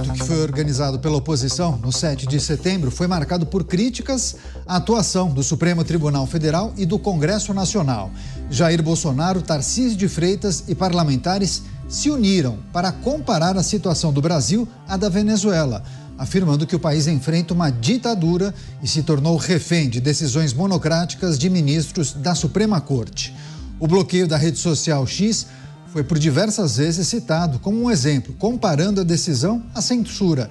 ato que foi organizado pela oposição no 7 de setembro foi marcado por críticas à atuação do Supremo Tribunal Federal e do Congresso Nacional. Jair Bolsonaro, Tarcísio de Freitas e parlamentares se uniram para comparar a situação do Brasil à da Venezuela, afirmando que o país enfrenta uma ditadura e se tornou refém de decisões monocráticas de ministros da Suprema Corte. O bloqueio da rede social X foi por diversas vezes citado como um exemplo, comparando a decisão à censura.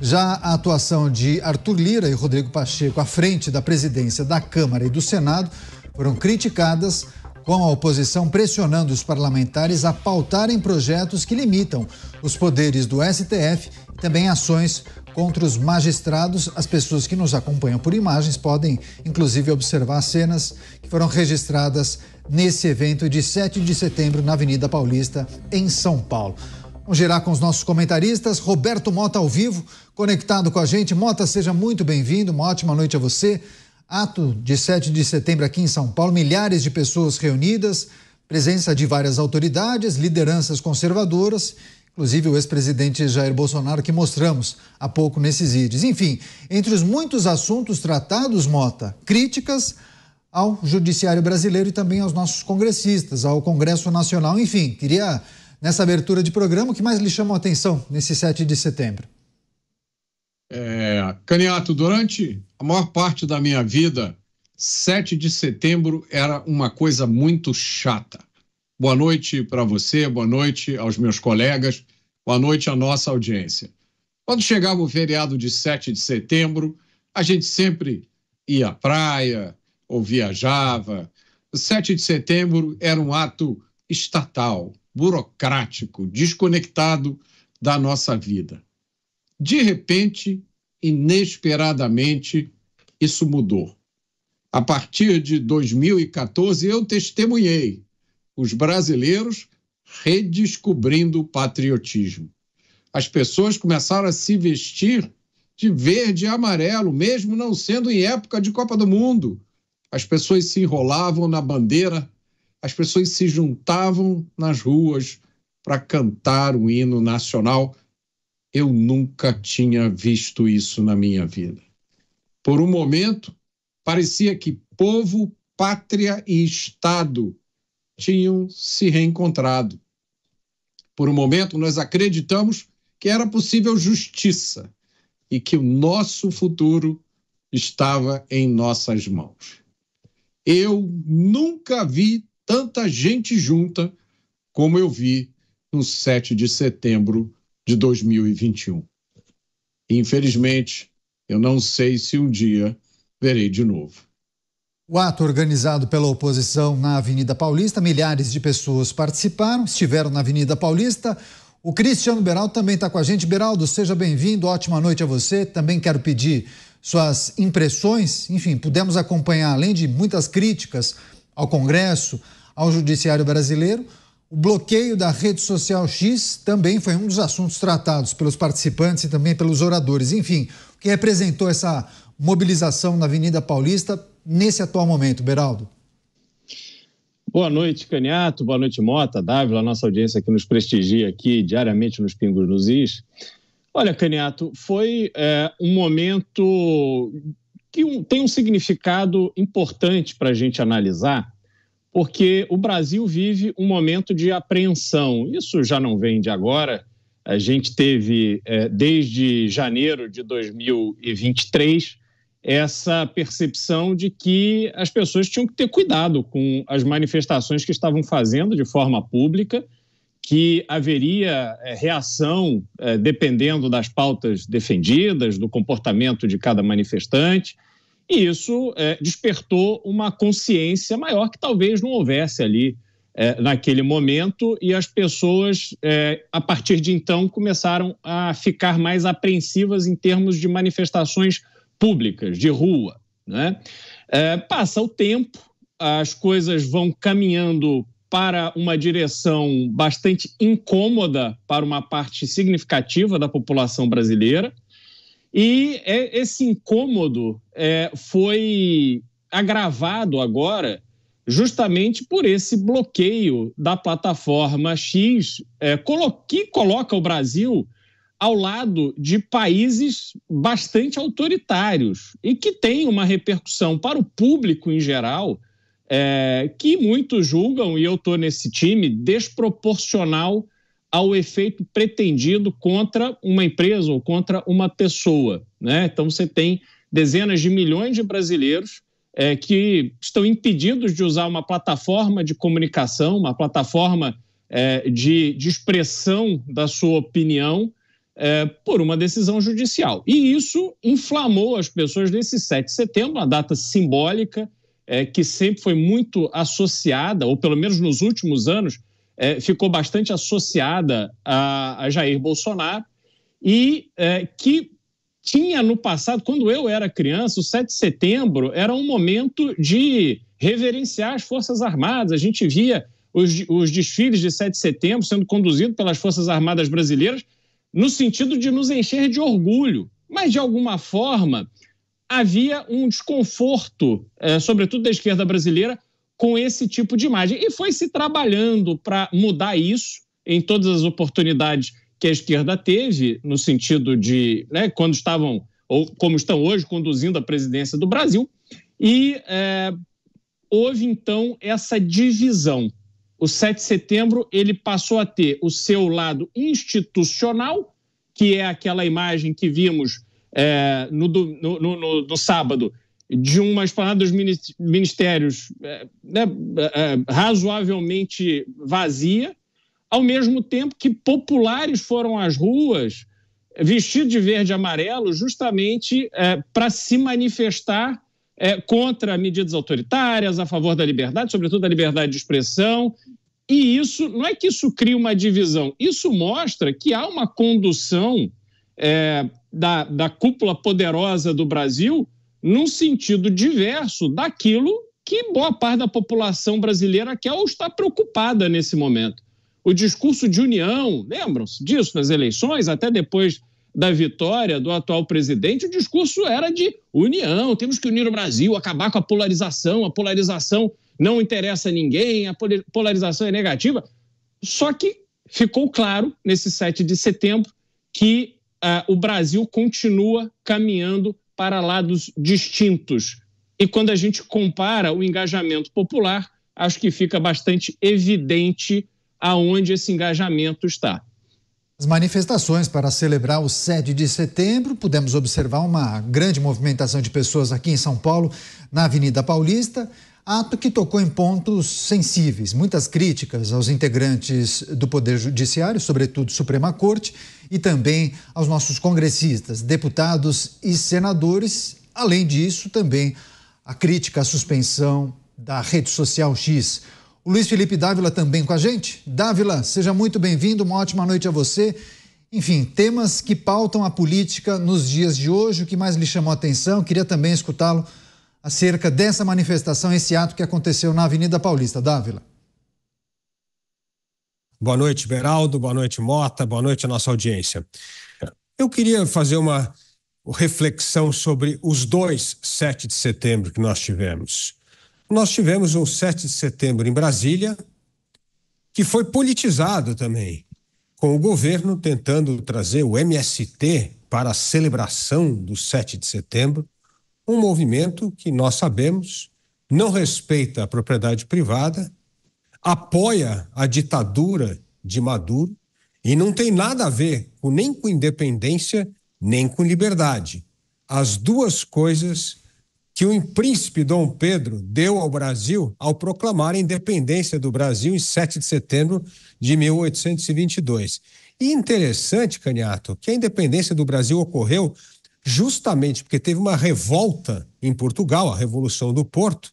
Já a atuação de Arthur Lira e Rodrigo Pacheco à frente da presidência da Câmara e do Senado foram criticadas, com a oposição pressionando os parlamentares a pautarem projetos que limitam os poderes do STF também ações contra os magistrados. As pessoas que nos acompanham por imagens podem, inclusive, observar cenas que foram registradas nesse evento de 7 de setembro na Avenida Paulista, em São Paulo. Vamos gerar com os nossos comentaristas. Roberto Mota ao vivo, conectado com a gente. Mota, seja muito bem-vindo. Uma ótima noite a você. Ato de 7 de setembro aqui em São Paulo, milhares de pessoas reunidas, presença de várias autoridades, lideranças conservadoras inclusive o ex-presidente Jair Bolsonaro, que mostramos há pouco nesses vídeos. Enfim, entre os muitos assuntos tratados, Mota, críticas ao judiciário brasileiro e também aos nossos congressistas, ao Congresso Nacional. Enfim, queria, nessa abertura de programa, o que mais lhe chamou a atenção nesse 7 de setembro? É, Caniato, durante a maior parte da minha vida, 7 de setembro era uma coisa muito chata. Boa noite para você, boa noite aos meus colegas, boa noite à nossa audiência. Quando chegava o feriado de 7 de setembro, a gente sempre ia à praia ou viajava. O 7 de setembro era um ato estatal, burocrático, desconectado da nossa vida. De repente, inesperadamente, isso mudou. A partir de 2014, eu testemunhei os brasileiros redescobrindo o patriotismo. As pessoas começaram a se vestir de verde e amarelo, mesmo não sendo em época de Copa do Mundo. As pessoas se enrolavam na bandeira, as pessoas se juntavam nas ruas para cantar o hino nacional. Eu nunca tinha visto isso na minha vida. Por um momento, parecia que povo, pátria e Estado tinham se reencontrado. Por um momento, nós acreditamos que era possível justiça e que o nosso futuro estava em nossas mãos. Eu nunca vi tanta gente junta como eu vi no 7 de setembro de 2021. Infelizmente, eu não sei se um dia verei de novo. O ato organizado pela oposição na Avenida Paulista, milhares de pessoas participaram, estiveram na Avenida Paulista. O Cristiano Beraldo também está com a gente. Beraldo, seja bem-vindo, ótima noite a você. Também quero pedir suas impressões. Enfim, pudemos acompanhar, além de muitas críticas ao Congresso, ao Judiciário Brasileiro, o bloqueio da rede social X também foi um dos assuntos tratados pelos participantes e também pelos oradores. Enfim, o que representou essa mobilização na Avenida Paulista nesse atual momento, Beraldo? Boa noite, Caniato. Boa noite, Mota, Dávila, nossa audiência que nos prestigia aqui diariamente nos Pingos nos Is. Olha, Caniato, foi é, um momento que um, tem um significado importante para a gente analisar, porque o Brasil vive um momento de apreensão. Isso já não vem de agora. A gente teve, é, desde janeiro de 2023, essa percepção de que as pessoas tinham que ter cuidado com as manifestações que estavam fazendo de forma pública, que haveria eh, reação eh, dependendo das pautas defendidas, do comportamento de cada manifestante. E isso eh, despertou uma consciência maior que talvez não houvesse ali naquele momento, e as pessoas, a partir de então, começaram a ficar mais apreensivas em termos de manifestações públicas públicas, de rua. Né? É, passa o tempo, as coisas vão caminhando para uma direção bastante incômoda para uma parte significativa da população brasileira. E é, esse incômodo é, foi agravado agora justamente por esse bloqueio da plataforma X, é, que coloca o Brasil ao lado de países bastante autoritários e que tem uma repercussão para o público em geral é, que muitos julgam, e eu estou nesse time, desproporcional ao efeito pretendido contra uma empresa ou contra uma pessoa. Né? Então você tem dezenas de milhões de brasileiros é, que estão impedidos de usar uma plataforma de comunicação, uma plataforma é, de, de expressão da sua opinião é, por uma decisão judicial. E isso inflamou as pessoas nesse 7 de setembro, uma data simbólica é, que sempre foi muito associada, ou pelo menos nos últimos anos, é, ficou bastante associada a, a Jair Bolsonaro e é, que tinha no passado, quando eu era criança, o 7 de setembro era um momento de reverenciar as Forças Armadas. A gente via os, os desfiles de 7 de setembro sendo conduzidos pelas Forças Armadas brasileiras no sentido de nos encher de orgulho, mas de alguma forma havia um desconforto, é, sobretudo da esquerda brasileira, com esse tipo de imagem. E foi se trabalhando para mudar isso em todas as oportunidades que a esquerda teve, no sentido de né, quando estavam, ou como estão hoje, conduzindo a presidência do Brasil. E é, houve então essa divisão o 7 de setembro ele passou a ter o seu lado institucional, que é aquela imagem que vimos é, no, no, no, no, sábado de uma esplanada dos ministérios é, né, é, razoavelmente vazia, ao mesmo tempo que populares foram às ruas vestidos de verde e amarelo justamente é, para se manifestar é, contra medidas autoritárias, a favor da liberdade, sobretudo da liberdade de expressão. E isso não é que isso cria uma divisão, isso mostra que há uma condução é, da, da cúpula poderosa do Brasil num sentido diverso daquilo que boa parte da população brasileira quer ou está preocupada nesse momento. O discurso de união, lembram-se disso nas eleições, até depois da vitória do atual presidente, o discurso era de união, temos que unir o Brasil, acabar com a polarização, a polarização não interessa a ninguém, a polarização é negativa. Só que ficou claro nesse 7 de setembro que uh, o Brasil continua caminhando para lados distintos. E quando a gente compara o engajamento popular, acho que fica bastante evidente aonde esse engajamento está. As manifestações para celebrar o 7 de setembro, pudemos observar uma grande movimentação de pessoas aqui em São Paulo, na Avenida Paulista, ato que tocou em pontos sensíveis. Muitas críticas aos integrantes do Poder Judiciário, sobretudo Suprema Corte, e também aos nossos congressistas, deputados e senadores. Além disso, também a crítica à suspensão da rede social X. O Luiz Felipe Dávila também com a gente. Dávila, seja muito bem-vindo, uma ótima noite a você. Enfim, temas que pautam a política nos dias de hoje, o que mais lhe chamou a atenção, queria também escutá-lo acerca dessa manifestação, esse ato que aconteceu na Avenida Paulista. Dávila. Boa noite, Beraldo, boa noite, Mota, boa noite à nossa audiência. Eu queria fazer uma reflexão sobre os dois 7 de setembro que nós tivemos nós tivemos um 7 de setembro em Brasília, que foi politizado também, com o governo tentando trazer o MST para a celebração do 7 de setembro, um movimento que nós sabemos não respeita a propriedade privada, apoia a ditadura de Maduro e não tem nada a ver com, nem com independência, nem com liberdade. As duas coisas que o príncipe Dom Pedro deu ao Brasil ao proclamar a independência do Brasil em 7 de setembro de 1822. E interessante, Caniato, que a independência do Brasil ocorreu justamente porque teve uma revolta em Portugal, a Revolução do Porto,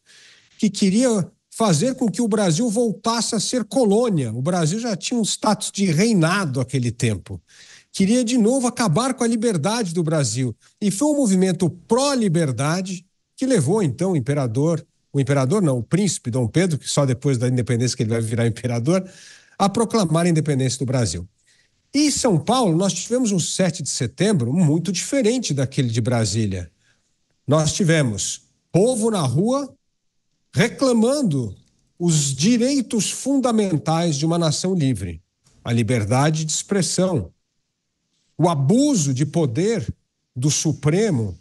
que queria fazer com que o Brasil voltasse a ser colônia. O Brasil já tinha um status de reinado naquele tempo. Queria de novo acabar com a liberdade do Brasil. E foi um movimento pró-liberdade que levou então o imperador, o imperador não, o príncipe Dom Pedro, que só depois da independência que ele vai virar imperador, a proclamar a independência do Brasil. E em São Paulo, nós tivemos um 7 de setembro muito diferente daquele de Brasília. Nós tivemos povo na rua reclamando os direitos fundamentais de uma nação livre, a liberdade de expressão, o abuso de poder do Supremo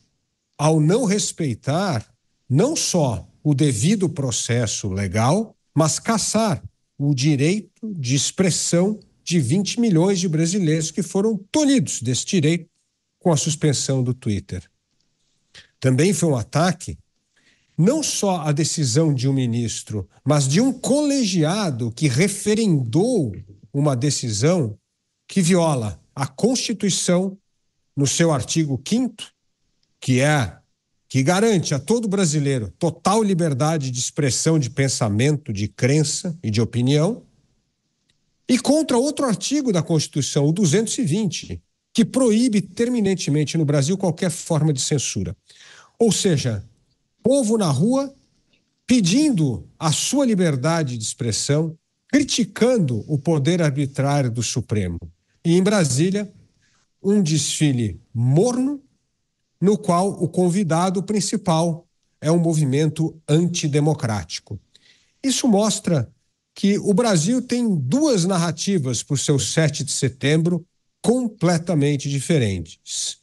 ao não respeitar não só o devido processo legal, mas caçar o direito de expressão de 20 milhões de brasileiros que foram tolhidos desse direito com a suspensão do Twitter. Também foi um ataque não só à decisão de um ministro, mas de um colegiado que referendou uma decisão que viola a Constituição no seu artigo 5 que é que garante a todo brasileiro total liberdade de expressão de pensamento, de crença e de opinião, e contra outro artigo da Constituição, o 220, que proíbe terminantemente no Brasil qualquer forma de censura. Ou seja, povo na rua pedindo a sua liberdade de expressão, criticando o poder arbitrário do Supremo. E em Brasília, um desfile morno no qual o convidado principal é um movimento antidemocrático. Isso mostra que o Brasil tem duas narrativas para o seu 7 de setembro completamente diferentes.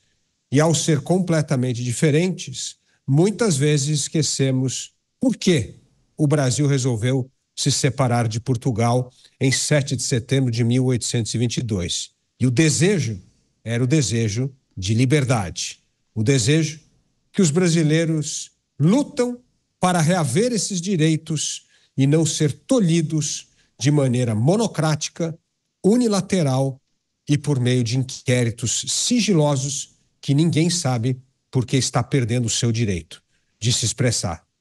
E ao ser completamente diferentes, muitas vezes esquecemos por que o Brasil resolveu se separar de Portugal em 7 de setembro de 1822. E o desejo era o desejo de liberdade o desejo que os brasileiros lutam para reaver esses direitos e não ser tolhidos de maneira monocrática, unilateral e por meio de inquéritos sigilosos que ninguém sabe porque está perdendo o seu direito de se expressar.